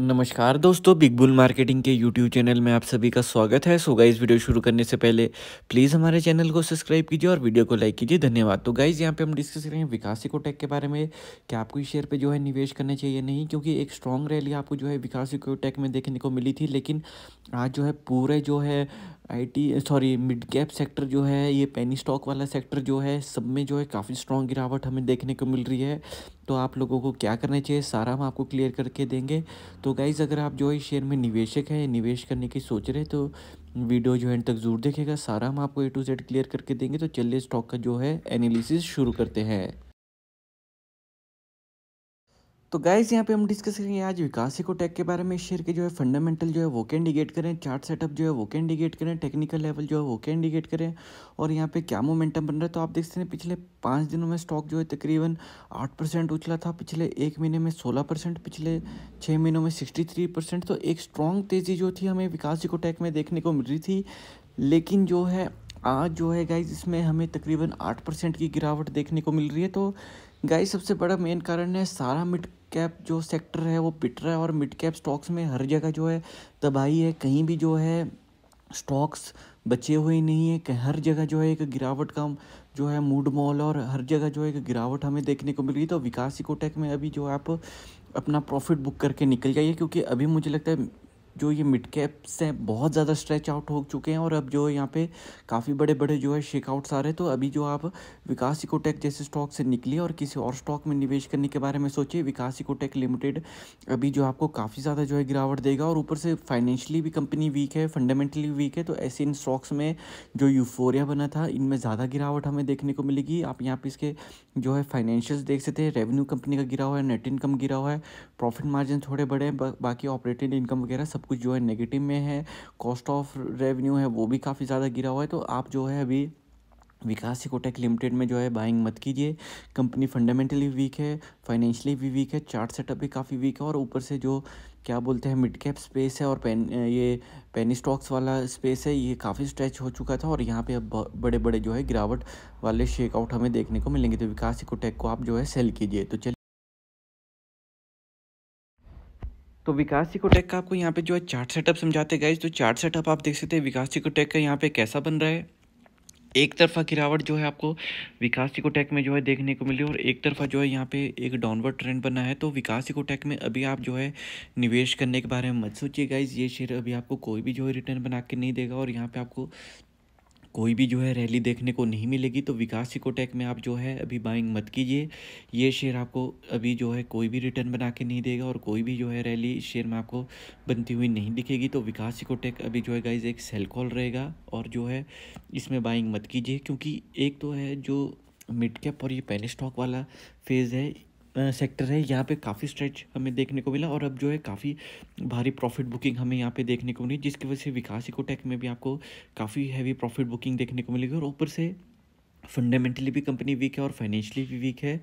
नमस्कार दोस्तों Big Bull Marketing के यूट्यूब चैनल में आप सभी का स्वागत है सो गाइज वीडियो शुरू करने से पहले प्लीज़ हमारे चैनल को सब्सक्राइब कीजिए और वीडियो को लाइक कीजिए धन्यवाद तो गाइज यहाँ पे हम डिस्कस करेंगे विकास को टेक के बारे में कि आपको इस शेयर पे जो है निवेश करना चाहिए नहीं क्योंकि एक स्ट्रॉन्ग रैली आपको जो है विकास को टेक में देखने को मिली थी लेकिन आज जो है पूरे जो है IT sorry mid cap sector जो है ये पेनी स्टॉक वाला सेक्टर जो है सब में जो है काफ़ी स्ट्रॉन्ग गिरावट हमें देखने को मिल रही है तो आप लोगों को क्या करना चाहिए सारा हम आपको क्लियर करके देंगे तो गाइज़ अगर आप जो है शेयर में निवेशक हैं निवेश करने की सोच रहे तो वीडियो जो है तक ज़रूर देखेगा सारा हम आपको ए टू जेड क्लियर करके देंगे तो चलिए स्टॉक का जो है एनालिसिस शुरू करते हैं तो गाइज यहाँ पे हम डिस्कस करेंगे आज विकास को टेक के बारे में शेयर के जो है फंडामेंटल जो है वो के इंडिकेट करें चार्ट सेटअप जो है वो के इंडिकेट करें टेक्निकल लेवल जो है वो के इंडिकेट करें और यहाँ पे क्या मोमेंटम बन रहा है तो आप देख सकते हैं पिछले पाँच दिनों में स्टॉक जो है तकरीबन आठ परसेंट उछला था पिछले एक महीने में सोलह परसेंट पिछले छः महीनों में सिक्सटी थ्री परसेंट तो एक स्ट्रॉन्ग तेज़ी जो थी हमें विकास को टेक में देखने को मिल रही थी लेकिन जो है आज जो है गाइज इसमें हमें तकरीबन आठ परसेंट की गिरावट देखने को मिल रही है तो गाइज सबसे बड़ा मेन कारण है सारा मिट कैप जो सेक्टर है वो पिट रहा है और मिड कैप स्टॉक्स में हर जगह जो है तबाही है कहीं भी जो है स्टॉक्स बचे हुए नहीं है कि हर जगह जो है एक गिरावट का जो है मूड मॉल और हर जगह जो है एक गिरावट हमें देखने को मिल रही तो विकास इकोटेक में अभी जो आप अपना प्रॉफिट बुक करके निकल जाइए क्योंकि अभी मुझे लगता है जो ये मिड कैप्स हैं बहुत ज़्यादा स्ट्रेच आउट हो चुके हैं और अब जो यहाँ पे काफ़ी बड़े बड़े जो है शेकआउट्स आ रहे हैं तो अभी जो आप विकास इकोटेक जैसे स्टॉक से निकले और किसी और स्टॉक में निवेश करने के बारे में सोचिए विकास इकोटेक लिमिटेड अभी जो आपको काफ़ी ज़्यादा जो है गिरावट देगा और ऊपर से फाइनेंशियली भी कंपनी वीक है फंडामेंटली वीक है तो ऐसे इन स्टॉक्स में जो यूफोरिया बना था इनमें ज़्यादा गिरावट हमें देखने को मिलेगी आप यहाँ पर इसके जो है फाइनेंशियल्स देख सकते हैं रेवेन्यू कंपनी का गिरा हुआ है नेट इनकम गिरा हुआ है प्रॉफिट मार्जिन थोड़े बड़े हैं बाकी ऑपरेटिंग इनकम वगैरह सब कुछ जो है नेगेटिव में है कॉस्ट ऑफ रेवेन्यू है वो भी काफ़ी ज़्यादा गिरा हुआ है तो आप जो है अभी विकास सिकोटेक लिमिटेड में जो है बाइंग मत कीजिए कंपनी फंडामेंटली वीक है फाइनेंशियली भी वीक है चार्ट सेटअप भी काफ़ी वीक है और ऊपर से जो क्या बोलते हैं मिड कैप स्पेस है और पेन ये पेनी स्टॉक्स वाला स्पेस है ये काफ़ी स्ट्रेच हो चुका था और यहाँ पे अब बड़े बड़े जो है गिरावट वाले शेकआउट हमें देखने को मिलेंगे तो विकास सिकोटेक को आप जो है सेल कीजिए तो चलिए तो विकास सिकोटेक का आपको यहाँ पे जो है चार्ट सेटअप समझाते गए तो चार्ट सेटअप आप देख सकते हैं विकास सिकोटेक का यहाँ पे कैसा बन रहा है एक तरफा गिरावट जो है आपको विकास सिकोटेक में जो है देखने को मिली और एक तरफा जो है यहाँ पे एक डाउनवर्ड ट्रेंड बना है तो विकास सिकोटेक में अभी आप जो है निवेश करने के बारे में मत सोचिए गाइज ये शेयर अभी आपको कोई भी जो है रिटर्न बना के नहीं देगा और यहाँ पे आपको कोई भी जो है रैली देखने को नहीं मिलेगी तो विकास इकोटेक में आप जो है अभी बाइंग मत कीजिए ये शेयर आपको अभी जो है कोई भी रिटर्न बना के नहीं देगा और कोई भी जो है रैली शेयर में आपको बनती हुई नहीं दिखेगी तो विकास इकोटेक अभी जो है गाइज एक सेल कॉल रहेगा और जो है इसमें बाइंग मत कीजिए क्योंकि एक तो है जो मिड कैप और ये पहले स्टॉक वाला फेज़ है सेक्टर है यहाँ पे काफ़ी स्ट्रेच हमें देखने को मिला और अब जो है काफ़ी भारी प्रॉफिट बुकिंग हमें यहाँ पे देखने को मिली जिसकी वजह से विकास इकोटेक में भी आपको काफ़ी हैवी प्रॉफिट बुकिंग देखने को मिलेगी और ऊपर से फंडामेंटली भी कंपनी वीक है और फाइनेंशियली भी वीक है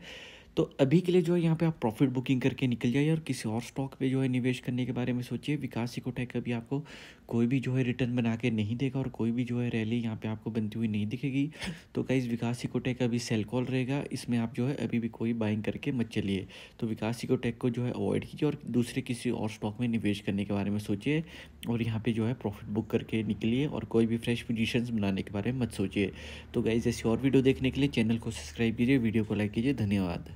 तो अभी के लिए जो है यहाँ पे आप प्रॉफिट बुकिंग करके निकल जाइए और किसी और स्टॉक पे जो है निवेश करने के बारे में सोचिए विकास सिकोटेक अभी आपको कोई भी जो है रिटर्न बना के नहीं देगा और कोई भी जो है रैली यहाँ पे आपको बनती हुई नहीं दिखेगी तो गाइज विकास सिकोटेक अभी सेल कॉल रहेगा इसमें आप जो है अभी भी कोई बाइंग करके मत चलिए तो विकास सिकोटेक को जो है अवॉइड कीजिए और दूसरे किसी और स्टॉक में निवेश करने के बारे में सोचिए और यहाँ पर जो है प्रॉफिट बुक करके निकलिए और कोई भी फ्रेश पोजिशन बनाने के बारे में मत सोचिए तो गाइज ऐसी और वीडियो देखने के लिए चैनल को सब्सक्राइब कीजिए वीडियो को लाइक कीजिए धन्यवाद